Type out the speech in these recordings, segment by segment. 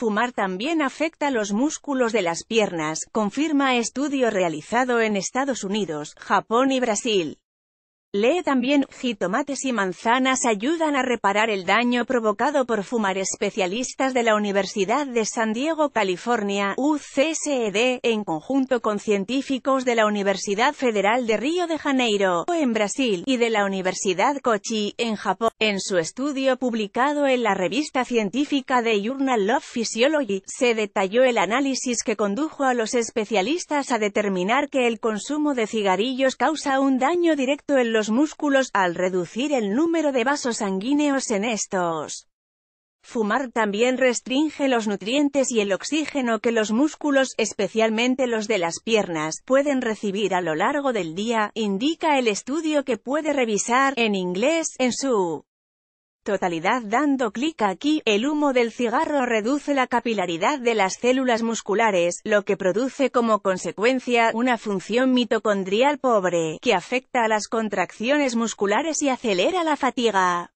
Fumar también afecta los músculos de las piernas, confirma estudio realizado en Estados Unidos, Japón y Brasil. Lee también, jitomates y manzanas ayudan a reparar el daño provocado por fumar especialistas de la Universidad de San Diego, California, UCSD, e en conjunto con científicos de la Universidad Federal de Río de Janeiro, en Brasil, y de la Universidad Kochi, en Japón. En su estudio publicado en la revista científica de Journal of Physiology, se detalló el análisis que condujo a los especialistas a determinar que el consumo de cigarrillos causa un daño directo en los los músculos al reducir el número de vasos sanguíneos en estos. Fumar también restringe los nutrientes y el oxígeno que los músculos, especialmente los de las piernas, pueden recibir a lo largo del día, indica el estudio que puede revisar, en inglés, en su totalidad dando clic aquí, el humo del cigarro reduce la capilaridad de las células musculares, lo que produce como consecuencia una función mitocondrial pobre, que afecta a las contracciones musculares y acelera la fatiga.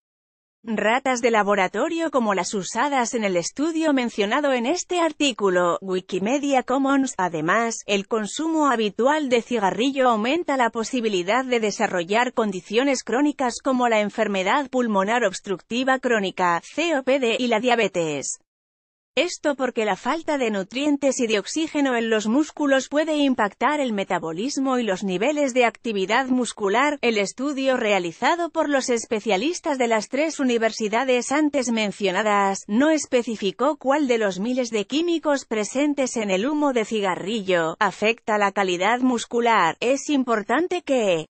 Ratas de laboratorio como las usadas en el estudio mencionado en este artículo, Wikimedia Commons. Además, el consumo habitual de cigarrillo aumenta la posibilidad de desarrollar condiciones crónicas como la enfermedad pulmonar obstructiva crónica, COPD y la diabetes. Esto porque la falta de nutrientes y de oxígeno en los músculos puede impactar el metabolismo y los niveles de actividad muscular. El estudio realizado por los especialistas de las tres universidades antes mencionadas, no especificó cuál de los miles de químicos presentes en el humo de cigarrillo, afecta la calidad muscular. Es importante que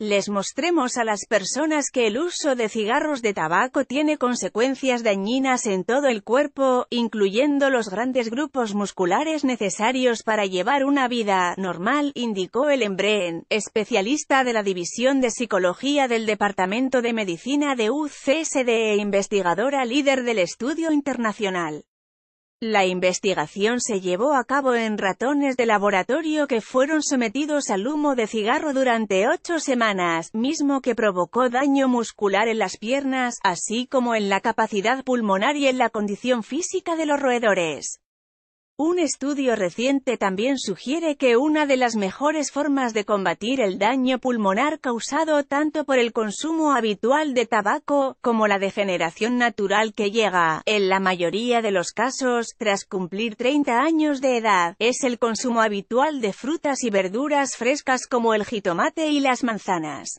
les mostremos a las personas que el uso de cigarros de tabaco tiene consecuencias dañinas en todo el cuerpo, incluyendo los grandes grupos musculares necesarios para llevar una vida normal, indicó el Embreen, especialista de la División de Psicología del Departamento de Medicina de UCSD e investigadora líder del estudio internacional. La investigación se llevó a cabo en ratones de laboratorio que fueron sometidos al humo de cigarro durante ocho semanas, mismo que provocó daño muscular en las piernas, así como en la capacidad pulmonar y en la condición física de los roedores. Un estudio reciente también sugiere que una de las mejores formas de combatir el daño pulmonar causado tanto por el consumo habitual de tabaco, como la degeneración natural que llega, en la mayoría de los casos, tras cumplir 30 años de edad, es el consumo habitual de frutas y verduras frescas como el jitomate y las manzanas.